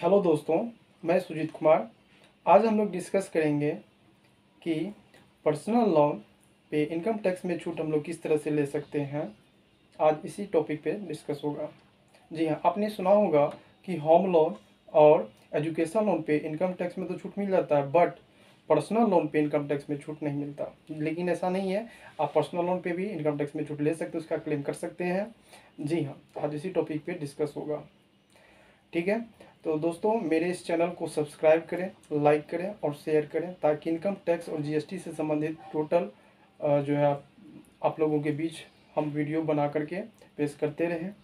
hello दोस्तों मैं सुजीत कुमार आज हम लोग डिस्कस करेंगे कि पर्सनल लोन पे इनकम टैक्स में छूट हम लोग किस तरह से ले सकते हैं आज इसी टॉपिक पे डिस्कस होगा जी हाँ आपने सुना होगा कि होम लोन और एजुकेशन लोन पे इनकम टैक्स में तो छूट मिल जाता है बट पर्सनल लोन पे इनकम टैक्स में छूट नहीं मिलता लेकिन ऐसा नहीं है आप पर्सनल लोन पे भी इनकम टैक्स में छूट ले सकते हैं उसका क्लेम कर सकते हैं जी हाँ आज इसी टॉपिक पे डिस्कस होगा ठीक है तो दोस्तों मेरे इस चैनल को सब्सक्राइब करें लाइक करें और शेयर करें ताकि इनकम टैक्स और जीएसटी से संबंधित टोटल जो है आप, आप लोगों के बीच हम वीडियो बना करके पेश करते रहें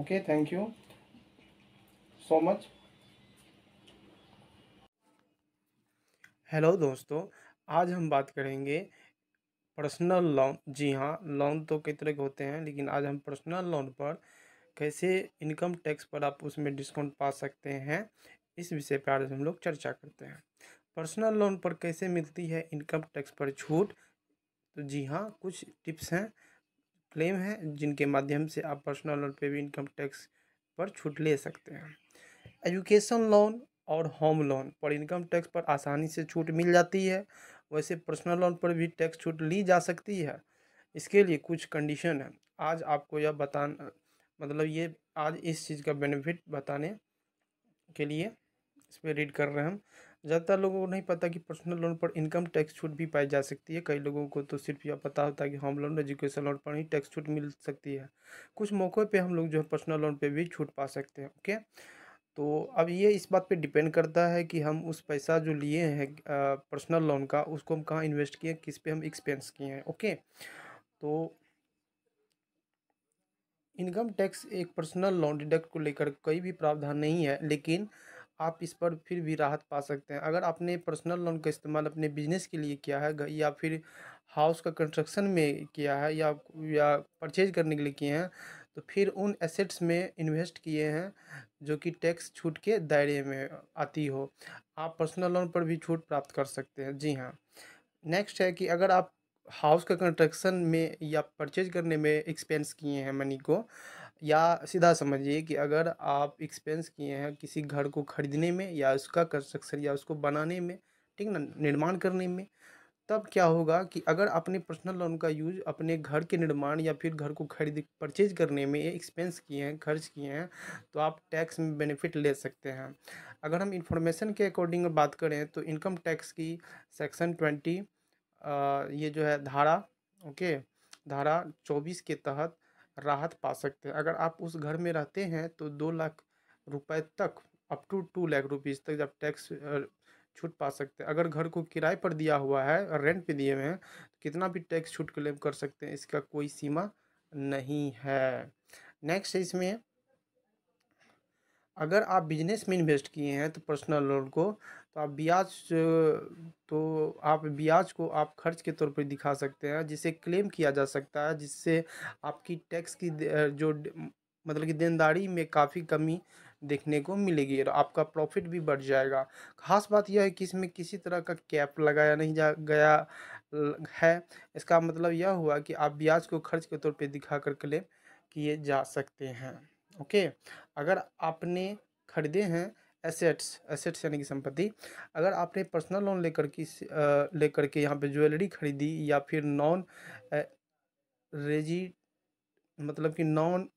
okay thank you so much hello दोस्तों आज हम बात करेंगे पर्सनल लोन जी हाँ लोन तो कई तरह के होते हैं लेकिन आज हम पर्सनल लोन पर कैसे इनकम टैक्स पर आप उसमें डिस्काउंट पा सकते हैं इस विषय पर आज हम लोग चर्चा करते हैं पर्सनल लोन पर कैसे मिलती है इनकम टैक्स पर छूट तो जी हाँ कुछ टिप्स हैं क्लेम हैं जिनके माध्यम से आप पर्सनल लोन पे भी इनकम टैक्स पर छूट ले सकते हैं एजुकेशन लोन और होम लोन पर इनकम टैक्स पर आसानी से छूट मिल जाती है वैसे पर्सनल लोन पर भी टैक्स छूट ली जा सकती है इसके लिए कुछ कंडीशन है आज आपको यह बताना मतलब ये आज इस चीज़ का बेनिफिट बताने के लिए इस पर रीड कर रहे हैं हम ज़्यादातर लोगों को नहीं पता कि पर्सनल लोन पर इनकम टैक्स छूट भी पाई जा सकती है कई लोगों को तो सिर्फ यह पता होता है कि होम लोन एजुकेशन लोन पर ही टैक्स छूट मिल सकती है कुछ मौक़ों पे हम लोग जो है पर्सनल लोन पे भी छूट पा सकते हैं ओके तो अब ये इस बात पे डिपेंड करता है कि हम उस पैसा जो लिए हैं पर्सनल लोन का उसको हम कहाँ इन्वेस्ट किए किस पर हम एक्सपेंस किए हैं ओके तो इनकम टैक्स एक पर्सनल लोन डिडक्ट को लेकर कोई भी प्रावधान नहीं है लेकिन आप इस पर फिर भी राहत पा सकते हैं अगर आपने पर्सनल लोन का इस्तेमाल अपने बिजनेस के लिए किया है या फिर हाउस का कंस्ट्रक्शन में किया है या या परचेज करने के लिए किए हैं तो फिर उन एसेट्स में इन्वेस्ट किए हैं जो कि टैक्स छूट के दायरे में आती हो आप पर्सनल लोन पर भी छूट प्राप्त कर सकते हैं जी हाँ नेक्स्ट है कि अगर आप हाउस का कंस्ट्रक्शन में या परचेज करने में एक्सपेंस किए हैं मनी को या सीधा समझिए कि अगर आप एक्सपेंस किए हैं किसी घर को ख़रीदने में या उसका कंस्ट्रक्शन या उसको बनाने में ठीक ना निर्माण करने में तब क्या होगा कि अगर अपने पर्सनल लोन का यूज अपने घर के निर्माण या फिर घर को खरीद परचेज करने में या एक्सपेंस किए हैं खर्च किए हैं तो आप टैक्स में बेनिफिट ले सकते हैं अगर हम इंफॉर्मेशन के अकॉर्डिंग बात करें तो इनकम टैक्स की सेक्शन ट्वेंटी ये जो है धारा ओके धारा चौबीस के तहत राहत पा सकते हैं अगर आप उस घर में रहते हैं तो दो लाख रुपए तक up to two lakh rupees तक जब टैक्स छूट पा सकते हैं अगर घर को किराए पर दिया हुआ है रेंट पे दिए हुए हैं तो कितना भी टैक्स छूट क्लेम कर सकते हैं इसका कोई सीमा नहीं है नेक्स्ट है इसमें अगर आप बिजनेस में इन्वेस्ट किए हैं तो पर्सनल लोन को तो आप ब्याज तो आप ब्याज को आप खर्च के तौर पर दिखा सकते हैं जिसे क्लेम किया जा सकता है जिससे आपकी टैक्स की जो मतलब कि देनदारी में काफ़ी कमी देखने को मिलेगी और आपका प्रॉफिट भी बढ़ जाएगा खास बात यह है कि इसमें किसी तरह का कैप लगाया नहीं जा गया है इसका मतलब यह हुआ कि आप ब्याज को खर्च के तौर पर दिखा कर क्लेम किए जा सकते हैं ओके अगर आपने खरीदे हैं एसेट्स एसेट्स यानी कि संपत्ति अगर आपने पर्सनल लोन लेकर की लेकर के यहाँ पे ज्वेलरी खरीदी या फिर नॉन रेजी मतलब कि नॉन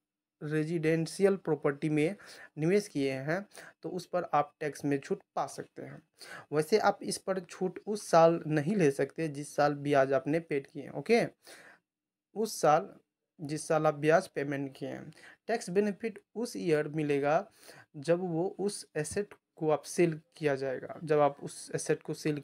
रेजिडेंशियल प्रॉपर्टी में निवेश किए हैं तो उस पर आप टैक्स में छूट पा सकते हैं वैसे आप इस पर छूट उस साल नहीं ले सकते जिस साल ब्याज आपने पेड किए ओके उस साल जिस साल आप ब्याज पेमेंट किए हैं टैक्स बेनिफिट उस ईयर मिलेगा जब वो उस एसेट को आप सेल किया जाएगा जब आप उस एसेट को सेल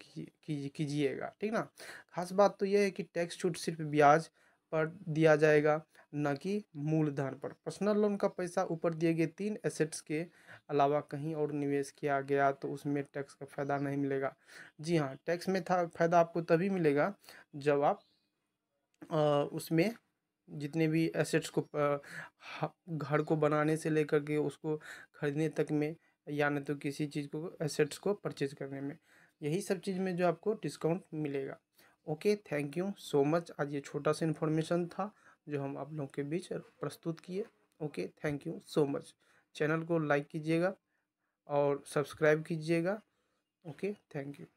कीजिएगा ठीक ना खास बात तो यह है कि टैक्स छूट सिर्फ ब्याज पर दिया जाएगा न कि मूलधन पर पर्सनल लोन का पैसा ऊपर दिए गए तीन एसेट्स के अलावा कहीं और निवेश किया गया तो उसमें टैक्स का फ़ायदा नहीं मिलेगा जी हाँ टैक्स में था फ़ायदा आपको तभी मिलेगा जब आप आ, उसमें जितने भी एसेट्स को घर को बनाने से लेकर के उसको खरीदने तक में या न तो किसी चीज़ को एसेट्स को परचेज करने में यही सब चीज़ में जो आपको डिस्काउंट मिलेगा okay thank you so much आज ये छोटा सा इन्फॉर्मेशन था जो हम आप लोगों के बीच प्रस्तुत किए okay thank you so much channel को लाइक कीजिएगा और सब्सक्राइब कीजिएगा ओके थैंक यू